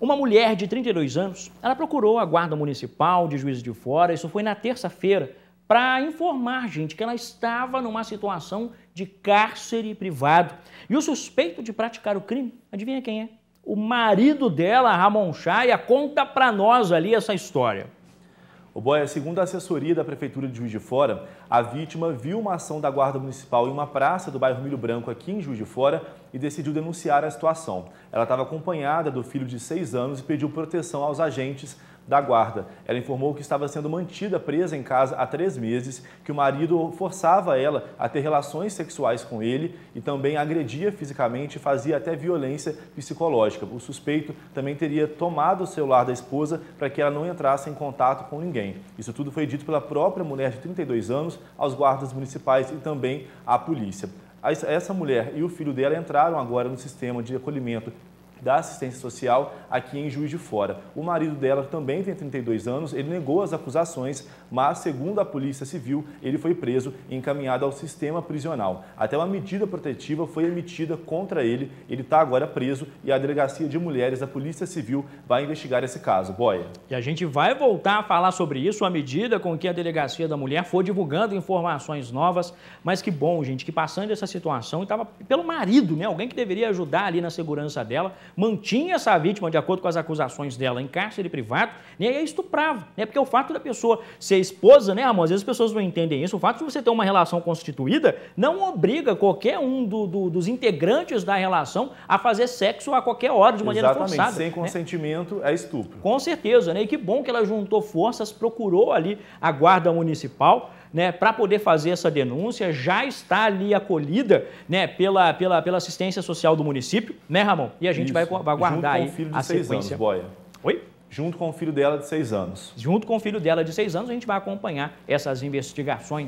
Uma mulher de 32 anos, ela procurou a Guarda Municipal de juízes de Fora, isso foi na terça-feira, para informar, gente, que ela estava numa situação de cárcere privado. E o suspeito de praticar o crime, adivinha quem é? O marido dela, Ramon Chaia, conta para nós ali essa história. O Boia, segundo a assessoria da Prefeitura de Juiz de Fora, a vítima viu uma ação da Guarda Municipal em uma praça do bairro Milho Branco, aqui em Juiz de Fora, e decidiu denunciar a situação. Ela estava acompanhada do filho de seis anos e pediu proteção aos agentes da guarda. Ela informou que estava sendo mantida presa em casa há três meses, que o marido forçava ela a ter relações sexuais com ele e também agredia fisicamente e fazia até violência psicológica. O suspeito também teria tomado o celular da esposa para que ela não entrasse em contato com ninguém. Isso tudo foi dito pela própria mulher de 32 anos aos guardas municipais e também à polícia. Essa mulher e o filho dela entraram agora no sistema de acolhimento da assistência social aqui em Juiz de Fora. O marido dela também tem 32 anos, ele negou as acusações, mas, segundo a Polícia Civil, ele foi preso e encaminhado ao sistema prisional. Até uma medida protetiva foi emitida contra ele, ele está agora preso e a Delegacia de Mulheres da Polícia Civil vai investigar esse caso. Boia. E a gente vai voltar a falar sobre isso à medida com que a Delegacia da Mulher for divulgando informações novas, mas que bom, gente, que passando essa situação, estava pelo marido, né? Alguém que deveria ajudar ali na segurança dela, mantinha essa vítima, de acordo com as acusações dela, em cárcere privado, né, e aí estuprava. Né, porque o fato da pessoa ser esposa, né, amor, às vezes as pessoas não entendem isso, o fato de você ter uma relação constituída não obriga qualquer um do, do, dos integrantes da relação a fazer sexo a qualquer hora, de maneira Exatamente, forçada. sem né? consentimento né? é estupro. Com certeza, né? E que bom que ela juntou forças, procurou ali a guarda municipal, né, para poder fazer essa denúncia já está ali acolhida né, pela, pela, pela assistência social do município, né, Ramon? E a gente Isso. vai, vai guardar aí a sequência. Anos, boia. Oi? Junto com o filho dela de seis anos. Junto com o filho dela de seis anos, a gente vai acompanhar essas investigações